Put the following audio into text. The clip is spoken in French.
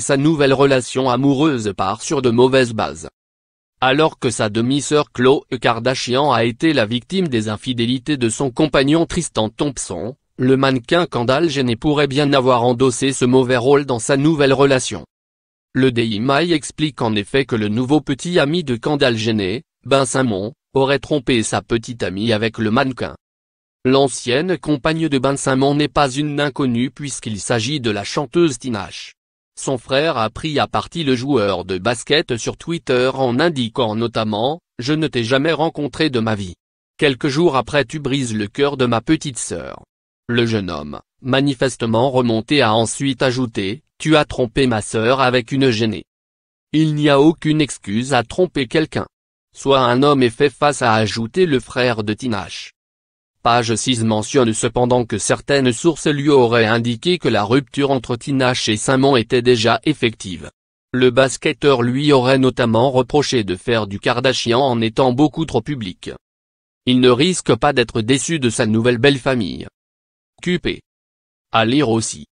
sa nouvelle relation amoureuse part sur de mauvaises bases. Alors que sa demi-sœur Chloe Kardashian a été la victime des infidélités de son compagnon Tristan Thompson, le mannequin Kendall Jenner pourrait bien avoir endossé ce mauvais rôle dans sa nouvelle relation. Le Daily Mail explique en effet que le nouveau petit ami de Kendall Jenner, Ben Simon, aurait trompé sa petite amie avec le mannequin. L'ancienne compagne de Ben Simon n'est pas une inconnue puisqu'il s'agit de la chanteuse Tinache. Son frère a pris à partie le joueur de basket sur Twitter en indiquant notamment « Je ne t'ai jamais rencontré de ma vie. Quelques jours après tu brises le cœur de ma petite sœur. » Le jeune homme, manifestement remonté a ensuite ajouté « Tu as trompé ma sœur avec une gênée. » Il n'y a aucune excuse à tromper quelqu'un. Soit un homme est fait face à ajouter le frère de Tinache. Page 6 mentionne cependant que certaines sources lui auraient indiqué que la rupture entre Tinache et Simon était déjà effective. Le basketteur lui aurait notamment reproché de faire du Kardashian en étant beaucoup trop public. Il ne risque pas d'être déçu de sa nouvelle belle famille. QP. À lire aussi.